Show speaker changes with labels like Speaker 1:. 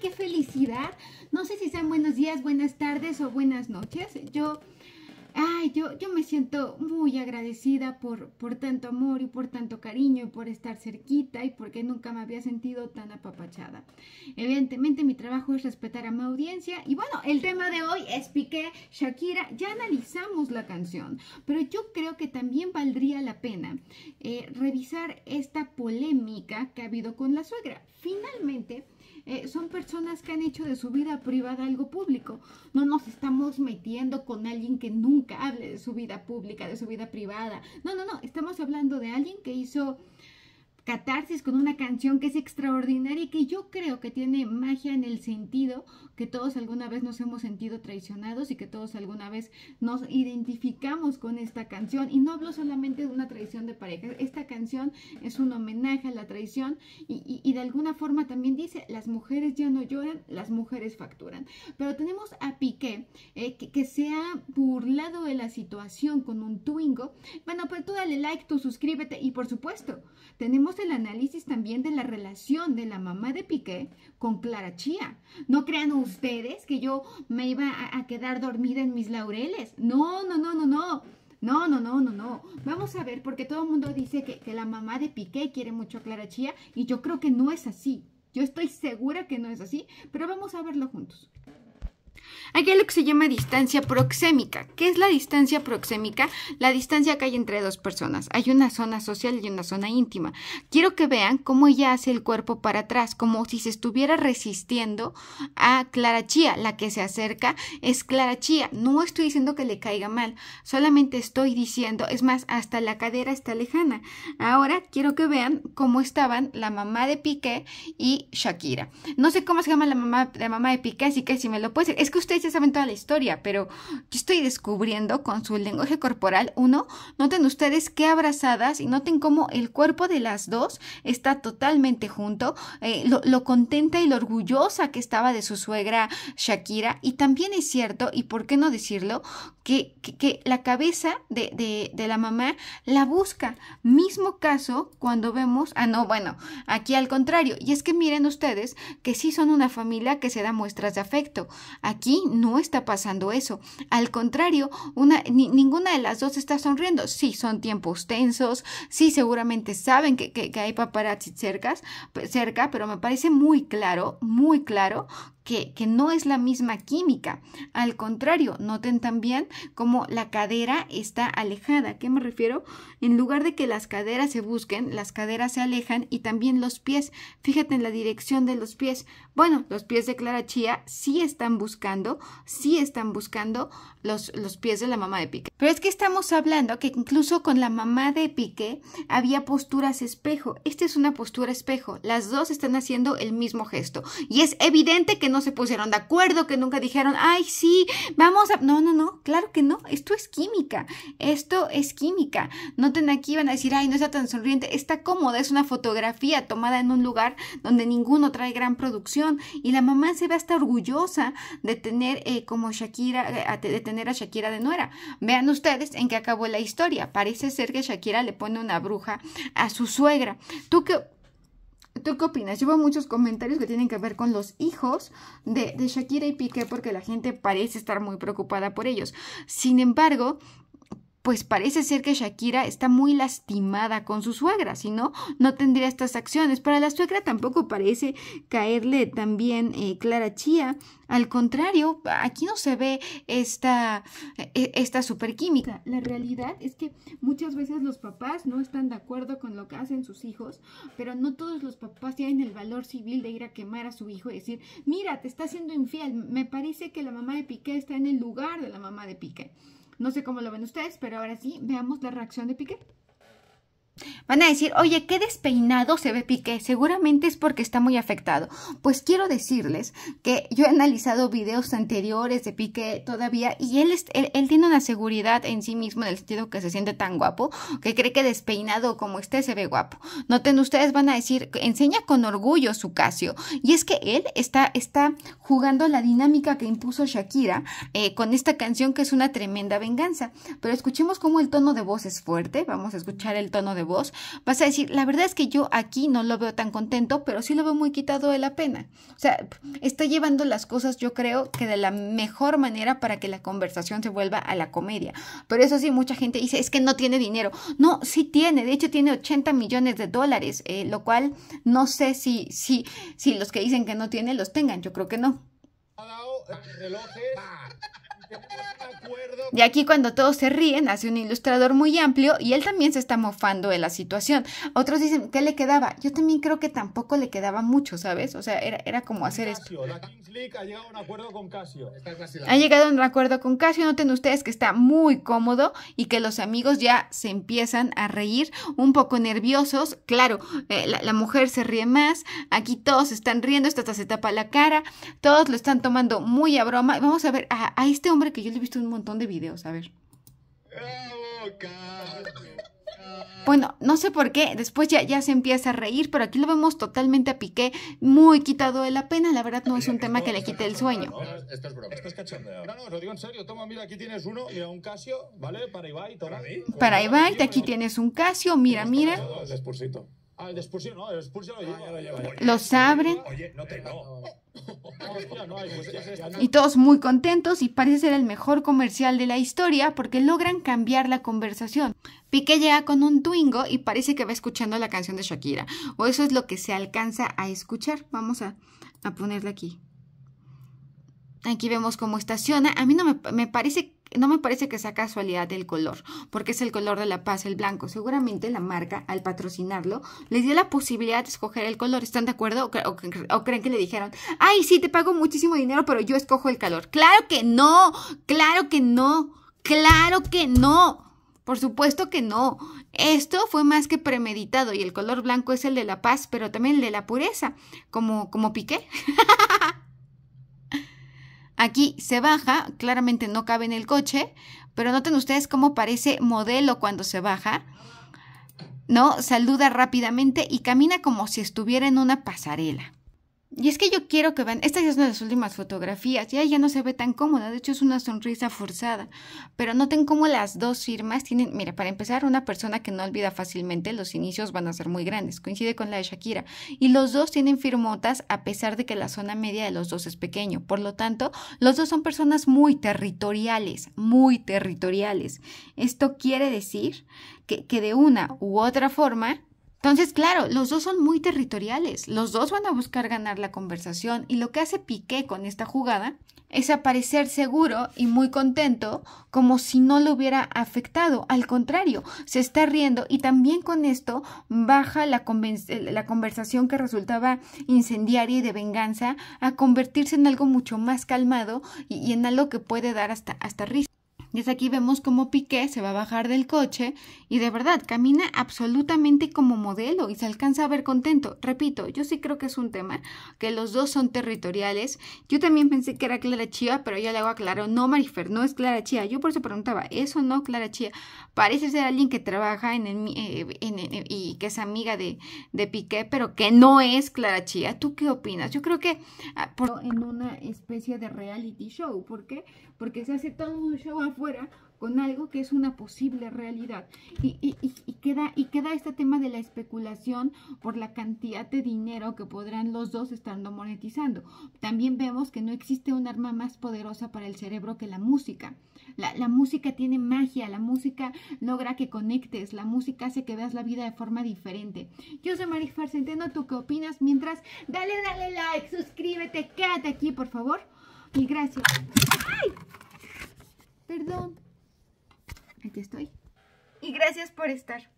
Speaker 1: qué felicidad. No sé si sean buenos días, buenas tardes o buenas noches. Yo, yo, yo me siento muy agradecida por, por tanto amor y por tanto cariño y por estar cerquita y porque nunca me había sentido tan apapachada. Evidentemente mi trabajo es respetar a mi audiencia y bueno, el tema de hoy es Piqué, Shakira. Ya analizamos la canción, pero yo creo que también valdría la pena eh, revisar esta polémica que ha habido con la suegra. Finalmente, eh, son personas que han hecho de su vida privada algo público. No nos estamos metiendo con alguien que nunca hable de su vida pública, de su vida privada. No, no, no, estamos hablando de alguien que hizo catarsis con una canción que es extraordinaria y que yo creo que tiene magia en el sentido que todos alguna vez nos hemos sentido traicionados y que todos alguna vez nos identificamos con esta canción. Y no hablo solamente de una traición de pareja, esta canción es un homenaje a la traición y, de alguna forma también dice, las mujeres ya no lloran, las mujeres facturan. Pero tenemos a Piqué, eh, que, que, se ha burlado de la situación con un Twingo. Bueno, pues tú dale like, tú suscríbete y por supuesto, tenemos el análisis también de la relación de la mamá de Piqué con Clara Chía. No crean ustedes que yo me iba a, quedar dormida en mis laureles. No, no, no, no, no. No, no, no, no, no. Vamos a ver, porque todo el mundo dice que, que, la mamá de Piqué quiere mucho a Clara Chía y yo creo que no es así. Yo estoy segura que no es así, pero vamos a verlo juntos. Aquí hay lo que se llama distancia proxémica. ¿Qué es la distancia proxémica? La distancia que hay entre dos personas. Hay una zona social y una zona íntima. Quiero que vean cómo ella hace el cuerpo para atrás, como si se estuviera resistiendo a Clara Chía. La que se acerca es Clara Chía. No estoy diciendo que le caiga mal, solamente estoy diciendo, es más, hasta la cadera está lejana. Ahora quiero que vean cómo estaban la mamá de Piqué y Shakira. No sé cómo se llama la mamá, mamá de Piqué, así que si me lo puedes... Es que ustedes ya saben toda la historia, pero yo estoy descubriendo con su lenguaje corporal, uno, noten ustedes qué abrazadas y noten cómo el cuerpo de las dos está totalmente junto, eh, lo, contenta y lo orgullosa que estaba de su suegra Shakira. Y también es cierto, y por qué no decirlo, que, que, la cabeza de, de, la mamá la busca. Mismo caso cuando vemos, ah, no, bueno, aquí al contrario. Y es que miren ustedes que sí son una familia que se da muestras de afecto. Aquí no está pasando eso. Al contrario, ninguna de las dos está sonriendo. Sí, son tiempos tensos, sí, seguramente saben que, hay paparazzi cerca, pero me parece muy claro, muy claro que, no es la misma química. Al contrario, noten también cómo la cadera está alejada. qué me refiero? En lugar de que las caderas se busquen, las caderas se alejan y también los pies. Fíjate en la dirección de los pies. Bueno, los pies de Clara Chía sí están buscando, sí están buscando los, los pies de la mamá de pique. Pero es que estamos hablando que incluso con la mamá de Piqué había posturas espejo. Esta es una postura espejo. Las dos están haciendo el mismo gesto. Y es evidente que no se pusieron de acuerdo, que nunca dijeron, ay, sí, vamos a... No, no, no, claro que no, esto es química, esto es química. Noten aquí, van a decir, ay, no está tan sonriente, está cómoda, es una fotografía tomada en un lugar donde ninguno trae gran producción y la mamá se ve hasta orgullosa de tener eh, como Shakira, eh, de tener a Shakira de nuera. Vean ustedes en qué acabó la historia. Parece ser que Shakira le pone una bruja a su suegra. ¿Tú que... ¿Tú qué opinas? Llevo muchos comentarios que tienen que ver con los hijos de, Shakira y Piqué porque la gente parece estar muy preocupada por ellos. Sin embargo, pues parece ser que Shakira está muy lastimada con su suegra, si no, no tendría estas acciones. Para la suegra tampoco parece caerle también bien eh, Clara Chía. Al contrario, aquí no se ve esta, eh, esta superquímica. La realidad es que muchas veces los papás no están de acuerdo con lo que hacen sus hijos, pero no todos los papás tienen el valor civil de ir a quemar a su hijo y decir, mira, te está haciendo infiel, me parece que la mamá de Piqué está en el lugar de la mamá de Piqué. No sé cómo lo ven ustedes, pero ahora sí, veamos la reacción de Piqué. Van a decir, oye, qué despeinado se ve Piqué, seguramente es porque está muy afectado. Pues quiero decirles que yo he analizado videos anteriores de Piqué todavía y él, tiene una seguridad en sí mismo en el sentido que se siente tan guapo que cree que despeinado como esté se ve guapo. Noten, ustedes van a decir, enseña con orgullo su Casio. Y es que él está, está jugando la dinámica que impuso Shakira eh, con esta canción que es una tremenda venganza. Pero escuchemos cómo el tono de voz es fuerte, vamos a escuchar el tono de voz, vas a decir, la verdad es que yo aquí no lo veo tan contento, pero sí lo veo muy quitado de la pena. O sea, está llevando las cosas, yo creo, que de la mejor manera para que la conversación se vuelva a la comedia. Pero eso sí, mucha gente dice, es que no tiene dinero. No, sí tiene, de hecho tiene 80 millones de dólares, eh, lo cual no sé si, si, si los que dicen que no tiene los tengan, yo creo que no. Oh, y aquí cuando todos se ríen, hace un ilustrador muy amplio y él también se está mofando de la situación. Otros dicen, ¿qué le quedaba? Yo también creo que tampoco le quedaba mucho, ¿sabes? O sea, era, como hacer esto. ha llegado a un acuerdo con Casio. Ha llegado un acuerdo con Casio. Noten ustedes que está muy cómodo y que los amigos ya se empiezan a reír, un poco nerviosos. Claro, eh, la, mujer se ríe más. Aquí todos están riendo, esta se tapa la cara. Todos lo están tomando muy a broma. Vamos a ver a, a este hombre que yo le he visto un montón de videos, a ver. Bueno, no sé por qué, después ya, se empieza a reír, pero aquí lo vemos totalmente a pique muy quitado de la pena, la verdad no es un tema que le quite el sueño. esto es No, no, lo digo en serio, toma, mira, aquí tienes uno, mira, un Casio, ¿vale? Para Ibai, Para Ibai, aquí tienes un Casio, mira, mira. Ah, lo ah, Los abren. Y todos muy contentos y parece ser el mejor comercial de la historia porque logran cambiar la conversación. Piqué llega con un Twingo y parece que va escuchando la canción de Shakira. O eso es lo que se alcanza a escuchar. Vamos a, a ponerla aquí. Aquí vemos cómo estaciona. A mí no me, me parece no me parece que sea casualidad el color, porque es el color de la paz, el blanco. Seguramente la marca, al patrocinarlo, les dio la posibilidad de escoger el color. ¿Están de acuerdo? ¿O, creen que le dijeron, ay, sí, te pago muchísimo dinero, pero yo escojo el color! Claro que no, claro que no, claro que no. Por supuesto que no. Esto fue más que premeditado y el color blanco es el de la paz, pero también el de la pureza, como, como Piqué. Aquí se baja, claramente no cabe en el coche, pero noten ustedes cómo parece modelo cuando se baja. ¿No? Saluda rápidamente y camina como si estuviera en una pasarela. Y es que yo quiero que vean, esta ya es una de las últimas fotografías, ya ella no se ve tan cómoda, de hecho es una sonrisa forzada, pero noten cómo las dos firmas tienen, mira, para empezar, una persona que no olvida fácilmente, los inicios van a ser muy grandes, coincide con la de Shakira, y los dos tienen firmotas a pesar de que la zona media de los dos es pequeño, por lo tanto, los dos son personas muy territoriales, muy territoriales. Esto quiere decir que, que de una u otra forma, entonces, claro, los dos son muy territoriales, los dos van a buscar ganar la conversación y lo que hace Piqué con esta jugada es aparecer seguro y muy contento como si no lo hubiera afectado, al contrario, se está riendo y también con esto baja la, eh, la conversación que resultaba incendiaria y de venganza a convertirse en algo mucho más calmado y, en algo que puede dar hasta, hasta risa. Desde aquí vemos cómo Piqué se va a bajar del coche y de verdad camina absolutamente como modelo y se alcanza a ver contento. Repito, yo sí creo que es un tema, que los dos son territoriales. Yo también pensé que era Clara Chía, pero ya le hago aclaro, no Marifer, no es Clara Chía. Yo por eso preguntaba, ¿eso no Clara Chía? Parece ser alguien que trabaja en, el, eh, y que es amiga de, Piqué, pero que no es Clara Chía. ¿Tú qué opinas? Yo creo que ah, en una especie de reality show, ¿por qué? Porque se hace todo un show a con algo que es una posible realidad. Y, queda, y queda este tema de la especulación por la cantidad de dinero que podrán los dos estando monetizando. También vemos que no existe un arma más poderosa para el cerebro que la música. La, música tiene magia, la música logra que conectes, la música hace que veas la vida de forma diferente. Yo soy Marif Centeno, ¿tú qué opinas? Mientras, dale, dale like, suscríbete, quédate aquí, por favor. Y gracias. ¡Ay! Perdón. Aquí estoy. Y gracias por estar.